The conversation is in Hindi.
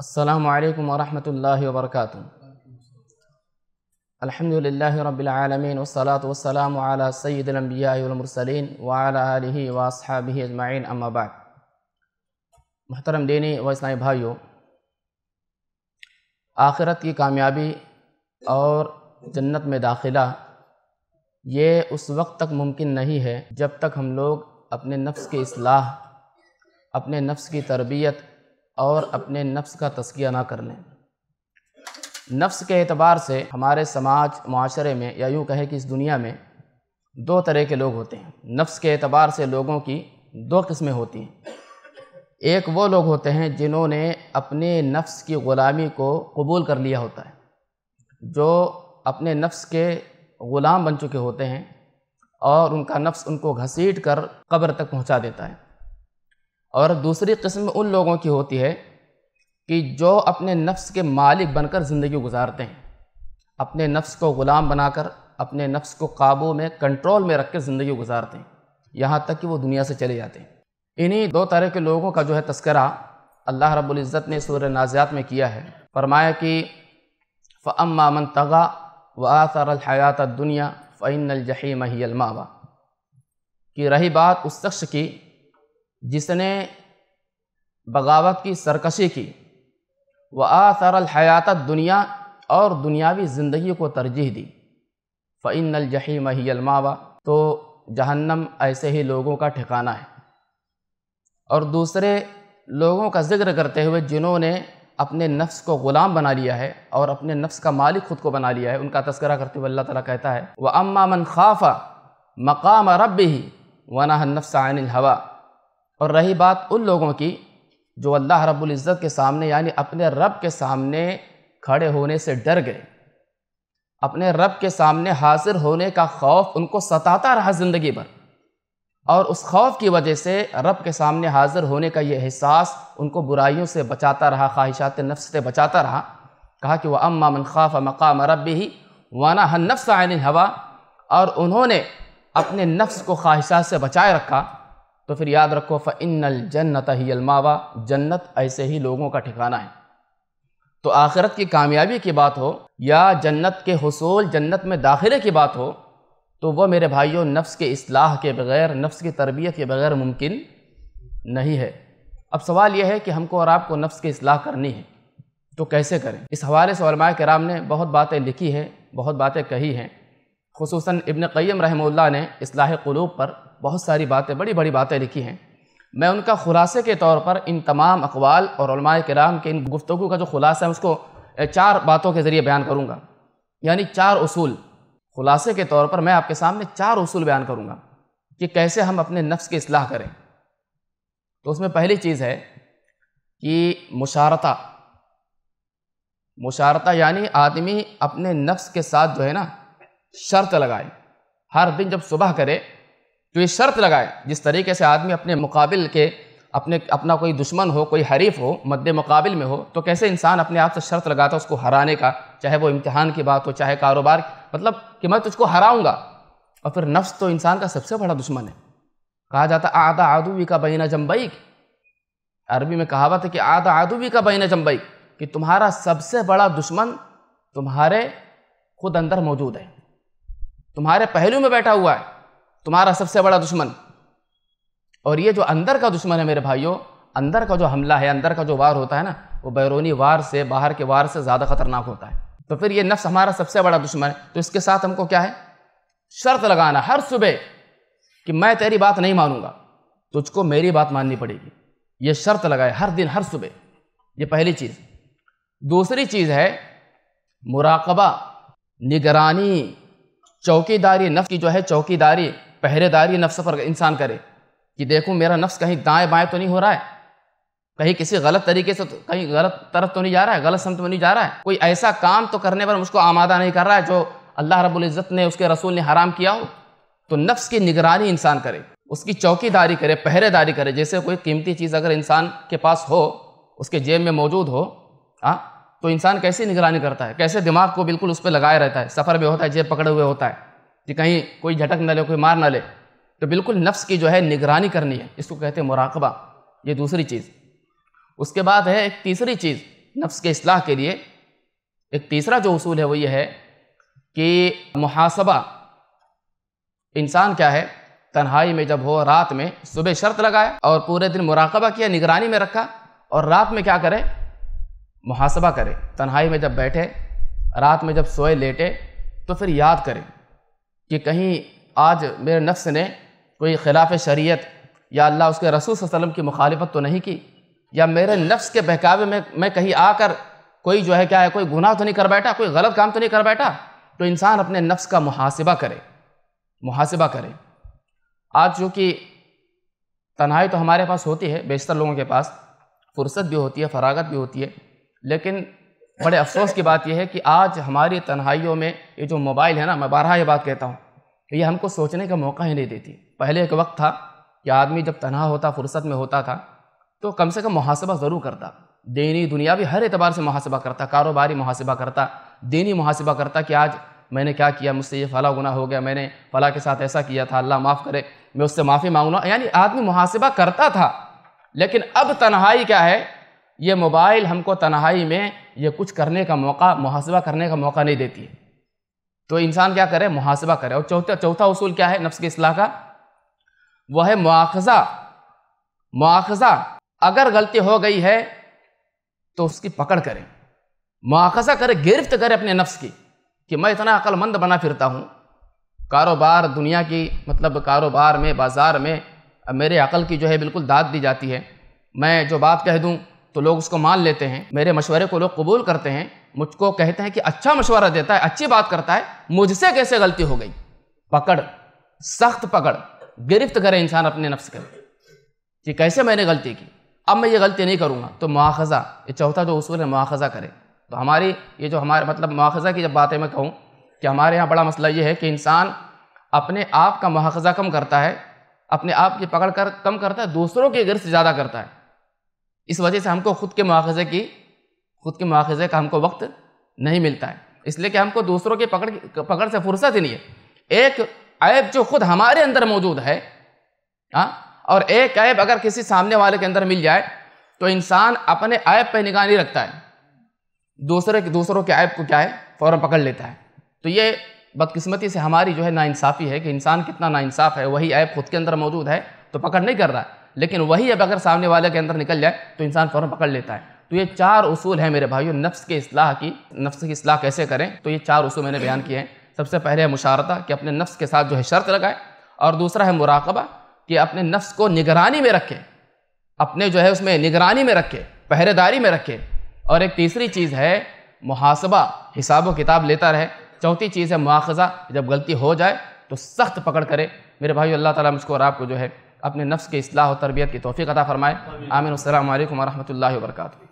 السلام عليكم ورحمة الله وبركاته الحمد لله رب العالمين والصلاة والسلام على سيد الأنبياء والمرسلين وعلى آله وأصحابه أجمعين أما بعد محترم ديني وإسلامي بھائيو آخرت کی کامیابی اور جنت میں داخلہ یہ اس وقت تک ممکن نہیں ہے جب تک ہم لوگ اپنے نفس की اصلاح اپنے نفس کی تربیت और अपने नफ्स का तस्किया ना कर लें नफ्स के अतबार से हमारे समाज माशरे में या यूँ कहे कि इस दुनिया में दो तरह के लोग होते हैं नफ्स के अतबार से लोगों की दो किस्में होती हैं एक वो लोग होते हैं जिन्होंने अपने नफ्स की ग़ुलामी को कबूल कर लिया होता है जो अपने नफ्स के ग़ुलाम बन चुके होते हैं और उनका नफ्स उनको घसीट कर कब्र तक पहुँचा देता है और दूसरी किस्म उन लोगों की होती है कि जो अपने नफ्स के मालिक बनकर ज़िंदगी गुजारते हैं अपने नफ्स को ग़ुलाम बनाकर अपने नफ्स को काबू में कंट्रोल में रख कर ज़िंदगी गुजारते हैं यहाँ तक कि वो दुनिया से चले जाते हैं इन्हीं दो तरह के लोगों का जो है तस्करा अल्लाह रबुल्ज़त ने सूर नाजियात में किया है फरमाया कि फ़म्मा मन तगा व आसरहयात दुनिया फ़ैन जहीम ही अलमावा कि रही बात उस शख्स की जिसने बगावत की सरकशी की व आसर हयात दुनिया और दुनियावी ज़िंदगी को तरजीह दी फ़ैन अलजहीम ही अलमावा तो जहन्नम ऐसे ही लोगों का ठिकाना है और दूसरे लोगों का जिक्र करते हुए जिन्होंने अपने नफ्स को ग़ुलाम बना लिया है और अपने नफ्स का मालिक ख़ुद को बना लिया है उनका तस्करा करते हुए अल्लाह ताला कहता है वह अम्मा मन खाफ़ा मकाम रब ही वना नफ्स आन हवा और रही बात उन लोगों की जो अल्लाह रब्बुल इज़्ज़त के सामने यानी अपने रब के सामने खड़े होने से डर गए अपने रब के सामने हाजिर होने का खौफ उनको सताता रहा ज़िंदगी भर और उस खौफ की वजह से रब के सामने हाजिर होने का ये एहसास उनको बुराइयों से बचाता रहा ख्वाहिशात नफ्स से बचाता रहा कहा कि वह अम्मा मन खाफ मकाम रब ही वाना हन नफ्स आयन हवा और उन्होंने अपने नफ्स को ख्वाहिशात से बचाए रखा तो फिर याद रखो फ़िनल जन्नत ही अलमावा जन्नत ऐसे ही लोगों का ठिकाना है तो आखिरत की कामयाबी की बात हो या जन्नत के हसूल जन्नत में दाखिले की बात हो तो वह मेरे भाइयों नफ्स के असलाह के बगैर नफ्स की तरबियत के बगैर मुमकिन नहीं है अब सवाल यह है कि हमको और आपको नफ्स की असलाह करनी है तो कैसे करें इस हवाले से कराम ने बहुत बातें लिखी हैं बहुत बातें कही हैं खसूस इबन क़यम रहमुल्ला ने असलाह क़लूब पर बहुत सारी बातें बड़ी बड़ी बातें लिखी हैं मैं उनका ख़ुलासे के तौर पर इन तमाम अकवाल और कराम के इन गुफ्तु का जो खुलासा है उसको चार बातों के ज़रिए बयान करूँगा यानी चार असूल खुलासे के तौर पर मैं आपके सामने चार असूल बयान करूँगा कि कैसे हम अपने नफ्स की असलाह करें तो उसमें पहली चीज़ है कि मुशारता मुशारता यानी आदमी अपने नफ्स के साथ जो है ना शर्त लगाए हर दिन जब सुबह करे तो ये शर्त लगाए जिस तरीके से आदमी अपने मुकाबिल के अपने अपना कोई दुश्मन हो कोई हरीफ हो मद्द मुकाबिल में हो तो कैसे इंसान अपने आप से शर्त लगाता है उसको हराने का चाहे वो इम्तहान की बात हो चाहे कारोबार मतलब कि मैं तुझको हराऊंगा और फिर नफ्स तो इंसान का सबसे बड़ा दुश्मन है कहा जाता आधा आदूवी का बीना जम्बई अरबी में कहावत है कि आधा आदूवी का बैना जम्बई कि तुम्हारा सबसे बड़ा दुश्मन तुम्हारे खुद अंदर मौजूद है तुम्हारे पहलू में बैठा हुआ है तुम्हारा सबसे बड़ा दुश्मन और ये जो अंदर का दुश्मन है मेरे भाइयों अंदर का जो हमला है अंदर का जो वार होता है ना वो बैरूनी वार से बाहर के वार से ज़्यादा खतरनाक होता है तो फिर ये नफ्स हमारा सबसे बड़ा दुश्मन है तो इसके साथ हमको क्या है शर्त लगाना हर सुबह कि मैं तेरी बात नहीं मानूंगा तुझको मेरी बात माननी पड़ेगी ये शर्त लगाए हर दिन हर सुबह ये पहली चीज़ दूसरी चीज़ है मुराकबा निगरानी चौकीदारी नफ्स की जो है चौकीदारी पहरेदारी नफ्स पर इंसान करे कि देखो मेरा नफ्स कहीं दाएं बाएं तो नहीं हो रहा है कहीं किसी गलत तरीके से तो, कहीं गलत तरफ तो नहीं जा रहा है गलत समत तो में नहीं जा रहा है कोई ऐसा काम तो करने पर मुझको आमादा नहीं कर रहा है जो अल्लाह रबुल्ज़त ने उसके रसूल ने हराम किया हो तो नफ्स की निगरानी इंसान करे उसकी चौकीदारी करे पहरेदारी करे जैसे कोई कीमती चीज़ अगर इंसान के पास हो उसके जेब में मौजूद हो हाँ तो इंसान कैसे निगरानी करता है कैसे दिमाग को बिल्कुल उस पर लगाए रहता है सफ़र में होता है जेब पकड़े हुए होता है कि कहीं कोई झटक ना ले कोई मार ना ले तो बिल्कुल नफ्स की जो है निगरानी करनी है इसको कहते हैं मुराकबा ये दूसरी चीज़ उसके बाद है एक तीसरी चीज़ नफ्स के असलाह के लिए एक तीसरा जो असूल है वो ये है कि मुहासबा इंसान क्या है तन्हाई में जब हो रात में सुबह शर्त लगाए और पूरे दिन मुराकबा किया निगरानी में रखा और रात में क्या करे मुहासबा करें तन्हाई में जब बैठे रात में जब सोए लेटे तो फिर याद करें कि कहीं आज मेरे नफ्स ने कोई खिलाफ शरीयत या अल्लाह उसके रसूल वसलम की मुखालफत तो नहीं की या मेरे नफ्स के बहकावे में मैं कहीं आकर कोई जो है क्या है कोई गुनाह तो नहीं कर बैठा कोई गलत काम तो नहीं कर बैठा तो इंसान अपने नफ्स का मुहासिबा करे मुहासिबा करे आज चूँकि तन्हाई तो हमारे पास होती है बेशतर लोगों के पास फुर्सत भी होती है फरागत भी होती है लेकिन बड़े अफसोस की बात यह है कि आज हमारी तन्हाइयों में ये जो मोबाइल है ना मैं बारह ये बात कहता हूँ ये हमको सोचने का मौका ही नहीं देती पहले एक वक्त था कि आदमी जब तनहा होता फुर्सत में होता था तो कम से कम मुहासबा ज़रूर करता दीनी भी हर एतबार से मुहासबा करता कारोबारी मुहासबा करता दीनी मुहासबा करता कि आज मैंने क्या किया मुझसे ये फ़ला गुना हो गया मैंने फ़ला के साथ ऐसा किया था अल्लाह माफ़ करे मैं उससे माफ़ी मांगना यानी आदमी मुहासबा करता था लेकिन अब तन्हाई क्या है ये मोबाइल हमको तनहाई में ये कुछ करने का मौका मुहासबा करने का मौका नहीं देती है तो इंसान क्या करे मुहासबा करे और चौथा चौथा असूल क्या है नफ्स की असलाह का वह है मुआखजा मुआखजा अगर गलती हो गई है तो उसकी पकड़ करें मुआखजा करें गिरफ्त करें अपने नफ्स की कि मैं इतना अक्लमंद बना फिरता हूँ कारोबार दुनिया की मतलब कारोबार में बाज़ार में मेरे अकल की जो है बिल्कुल दाद दी जाती है मैं जो बात कह दूँ तो लोग उसको मान लेते हैं मेरे मशवरे को लोग कबूल करते हैं मुझको कहते हैं कि अच्छा मशवरा देता है अच्छी बात करता है मुझसे कैसे गलती हो गई पकड़ सख्त पकड़ गिरफ्त करे इंसान अपने नफ्स के कि कैसे मैंने गलती की अब मैं ये गलती नहीं करूँगा तो मुआखज़ा ये चौथा जो तो असूल है मुआखज़ा करे तो हमारी ये जो हमारे मतलब मुआखज़ा की जब बातें मैं कहूँ कि हमारे यहाँ बड़ा मसला ये है कि इंसान अपने आप का मुआखज़ा कम करता है अपने आप की पकड़ कर कम करता है दूसरों की गिरफ्त ज़्यादा करता है इस वजह से हमको खुद के मुआजे की खुद के मुआजे का हमको वक्त नहीं मिलता है इसलिए कि हमको दूसरों की पकड़ पकड़ से फुर्सत ही नहीं है एक ऐब जो खुद हमारे अंदर मौजूद है हाँ और एक ऐब अगर किसी सामने वाले के अंदर मिल जाए तो इंसान अपने ऐब पर निगाह नहीं रखता है दूसरे दूसरों के ऐब को क्या है फ़ौर पकड़ लेता है तो ये बदकस्मती से हमारी जो है नाइंसाफ़ी है कि इंसान कितना नाइंसाफ़ है वही ऐप खुद के अंदर मौजूद है तो पकड़ नहीं कर रहा है लेकिन वही अब अगर सामने वाले के अंदर निकल जाए तो इंसान फ़ौरन पकड़ लेता है तो ये चार उसूल हैं मेरे भाइयों नफ्स के असलाह की नफ्स की असलाह कैसे करें तो ये चार उसूल मैंने बयान किए हैं सबसे पहले है मुशारता कि अपने नफ्स के साथ जो है शर्त लगाएं और दूसरा है मुराकबा कि अपने नफ्स को निगरानी में रखें अपने जो है उसमें निगरानी में रखें पहरेदारी में रखें और एक तीसरी चीज़ है मुहासबा हिसाब किताब लेता रहे चौथी चीज़ है मुआखज़ा जब गलती हो जाए तो सख्त पकड़ करे मेरे भाई अल्लाह ताला मुझको और आपको जो है अपने नफ्स के असलाह और तरबियत की तोफ़ी अदा फ़रमाए आमिन अल्लाम वरम्ह वर्का